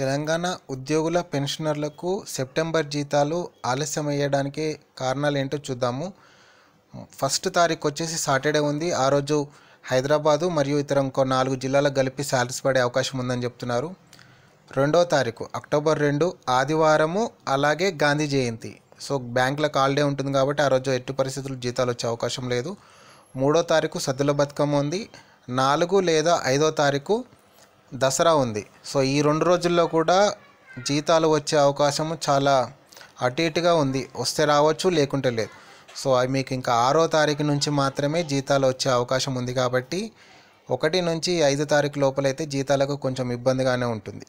తెలంగాణ ఉద్యోగుల పెన్షనర్లకు సెప్టెంబర్ జీతాలు ఆలస్యమయ్యడానికి కారణాలు ఏంటో చూద్దాము ఫస్ట్ తారీఖు వచ్చేసి సాటర్డే ఉంది ఆ రోజు హైదరాబాదు మరియు ఇతర ఇంకో నాలుగు జిల్లాలకు కలిపి శాలరీస్ పడే అవకాశం ఉందని చెప్తున్నారు రెండో తారీఖు అక్టోబర్ రెండు ఆదివారము అలాగే గాంధీ జయంతి సో బ్యాంకులకు హాలిడే ఉంటుంది కాబట్టి ఆ రోజు ఎట్టి పరిస్థితులు జీతాలు వచ్చే అవకాశం లేదు మూడో తారీఖు సద్దుల బతుకమ్మ ఉంది నాలుగు లేదా ఐదో తారీఖు దసరా ఉంది సో ఈ రెండు రోజుల్లో కూడా జీతాలు వచ్చే అవకాశం చాలా అటు ఇటుగా ఉంది వస్తే రావచ్చు లేకుంటే లేదు సో అవి మీకు ఇంకా ఆరో తారీఖు నుంచి మాత్రమే జీతాలు వచ్చే అవకాశం ఉంది కాబట్టి ఒకటి నుంచి ఐదు తారీఖు లోపలైతే జీతాలకు కొంచెం ఇబ్బందిగానే ఉంటుంది